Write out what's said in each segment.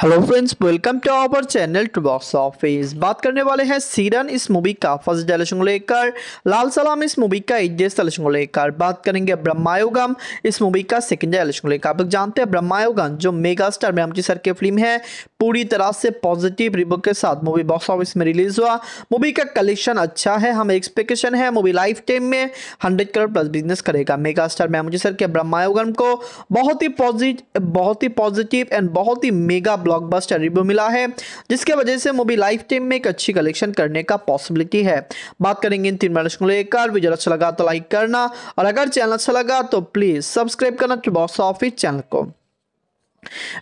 hello friends welcome to our channel to box office बात करने वाले हैं सीरन इस मूवी का फर्स्ट डायलेशन को लेकर लाल सलाम इस मूवी का एजेस डायलेक्शन को लेकर बात करेंगे ब्रह्मायोगम इस मूवी का सेकंड डायलेशन को लेकर आप लोग जानते हैं ब्रह्मायोगम जो मेगा स्टार में सर की फिल्म है पूरी तरह से पॉजिटिव रिव्यू के साथ मूवी बॉक्स ऑफिस में रिलीज हुआ मूवी का कलेक्शन अच्छा है हम एक्सपेक्टेशन है मूवी लाइफ टाइम में हंड्रेड करोड़ प्लस बिजनेस करेगा मेगा स्टार ब्रह्मजी सर के ब्रह्मायोगम को बहुत ही पॉजिटिव बहुत ही पॉजिटिव एंड बहुत ही मेगा ब्लॉकबस्टर रिव्यू मिला है जिसके वजह से मूवी लाइफ टाइम में एक अच्छी कलेक्शन करने का पॉसिबिलिटी है बात करेंगे इन तीन मैनेज को लेकर वीडियो अच्छा लगा तो लाइक करना और अगर चैनल अच्छा लगा तो प्लीज़ सब्सक्राइब करना तो बॉक्स ऑफिस चैनल को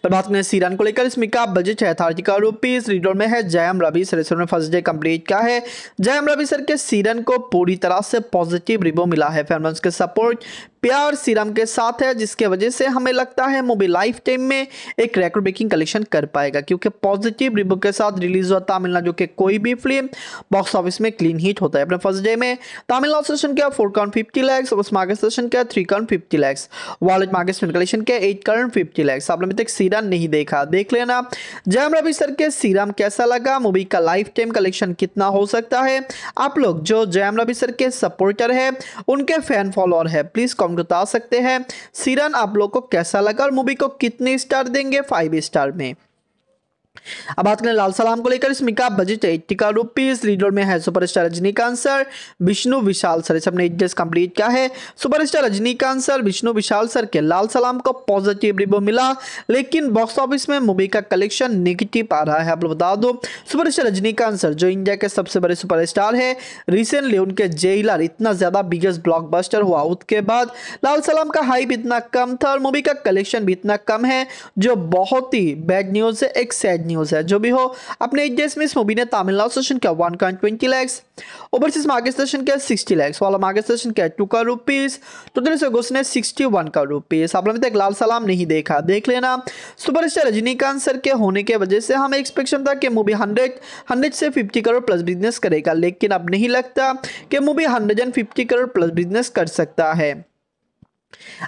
पर बात करें सीरान को लेकर इसमें का बजट है अठारह करोड़ रुपीज रीडोर में है जयम रवि सर ने फर्स्ट डे कंप्लीट किया है जयम रवि सर के सीरन को पूरी तरह से पॉजिटिव रिव्यू मिला है फैमिल के सपोर्ट प्यार सीरम के साथ है जिसके वजह से हमें लगता है मूवी लाइफ टाइम में एक रेकॉर्ड ब्रेकिंग कलेक्शन कर पाएगा क्योंकि पॉजिटिव रिव्यू के साथ रिलीज हुआ तमिलनाडु जो कि कोई भी फिल्म बॉक्स ऑफिस में क्लीन हिट होता है अपने फर्स्ट डे में तमिलनाडु सेशन का फोर कॉन फिफ्टी लैक्स और मार्केट सेशन का थ्री कॉन फिफ्टी लैक्स वॉलेट मार्केट कलेक्शन के एट कॉन फिफ्टी लैक्स आपने अभी तक सीरम नहीं देखा देख लेना जयम रवि सर के सीरम कैसा लगा मूवी का लाइफ टाइम कलेक्शन कितना हो सकता है आप लोग जो जयम रवि सर के सपोर्टर है उनके फैन फॉलोअर है प्लीज कमेंट बता सकते हैं सिरन आप लोग को कैसा लगा और मूवी को कितने स्टार देंगे फाइव स्टार में अब बात करें लाल सलाम को लेकर इसमें का बजट है एट्टी का रुपीज लीडर में है superstar Rajinikanth sir Vishnu Vishal sir सबने एडजस्ट कंप्लीट किया है superstar Rajinikanth sir Vishnu Vishal sir के लाल सलाम को पॉजिटिव रिव्यू मिला लेकिन बॉक्स ऑफिस में मूवी का कलेक्शन नेगेटिव आ रहा है आप लोग बता दो सुपरस्टार रजनीकांत सर जो इंडिया के सबसे बड़े स्टार है रिसेंटली उनके जेलर इतना ज्यादा बिगेस्ट बस्टर हुआ उसके बाद लाल सलाम का हाइप इतना कम था और मूवी का कलेक्शन भी इतना कम है जो बहुत ही बैड न्यूज है एक सैड हेड न्यूज़ है जो भी हो अपने एक डेज में इस मूवी ने तमिलनाडु सेशन किया वन कॉइंट twenty lakhs overseas market session किया सिक्सटी लैक्स वाला मार्केट सेशन किया टू का रुपीज़ तो तेरे से घोष ने सिक्सटी वन का रुपीज़ आप लोगों तक तो लाल सलाम नहीं देखा देख लेना सुपरस्टार रजनीकांत सर के होने के वजह से हमें एक्सपेक्शन था कि मूवी हंड्रेड हंड्रेड से फिफ्टी करोड़ प्लस बिजनेस करेगा लेकिन अब नहीं लगता कि movie hundred and fifty crore plus business कर सकता है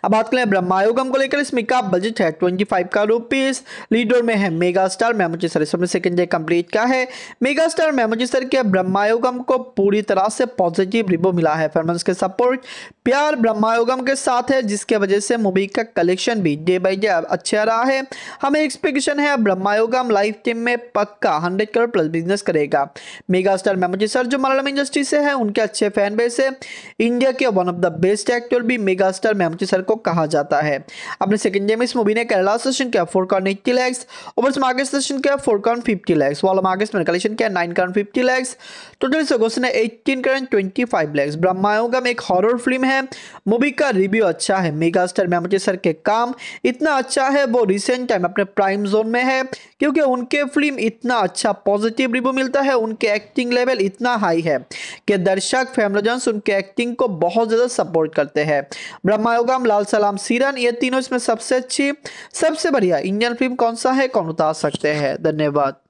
अब बात करें ब्रह्मायोगम को लेकर इसमें का बजट है ट्वेंटी फाइव का रुपीस लीडर में है मेगा स्टार मेमोजी सर इसमें सेकंड डे कंप्लीट का है मेगा स्टार मेमोजी सर के ब्रह्मायोगम को पूरी तरह से पॉजिटिव रिव्यू मिला है फैंस के सपोर्ट प्यार ब्रह्मायोगम के साथ है जिसके वजह से मूवी का कलेक्शन भी डे बाई डे अच्छा रहा है हमें एक्सपेक्टेशन है ब्रह्मायोगम लाइफ टीम में पक्का हंड्रेड करोड़ प्लस बिजनेस करेगा मेगा स्टार मेमोजी सर जो मलयालम इंडस्ट्री से है उनके अच्छे फैन बेस है इंडिया के one of the best actor भी मेगा स्टार सैमचीसर को कहा जाता है अपने सेकंड डे में इस मूवी ने केरला सेशन किया फोर कॉन eighty lakhs over market session किया फोर कॉन फिफ्टी लैक्स वाला मार्केट में कलेक्शन किया नाइन कॉन फिफ्टी लैक्स टोटल सोगोस है एट्टीन कॉन ट्वेंटी फाइव लैक्स ब्रह्मायोगम एक हॉरर फिल्म है मूवी का रिव्यू अच्छा है मेगा स्टार सर के काम इतना अच्छा है वो रिसेंट टाइम अपने प्राइम जोन में है क्योंकि उनके फिल्म इतना अच्छा पॉजिटिव रिव्यू मिलता है उनके एक्टिंग लेवल इतना हाई है कि दर्शक फैमलोजन्स उनके एक्टिंग को बहुत ज़्यादा सपोर्ट करते हैं ब्रह्मा नवगाम लाल सलाम सीरन ये तीनों इसमें सबसे अच्छी सबसे बढ़िया इंडियन फिल्म कौन सा है कौन उतार सकते हैं धन्यवाद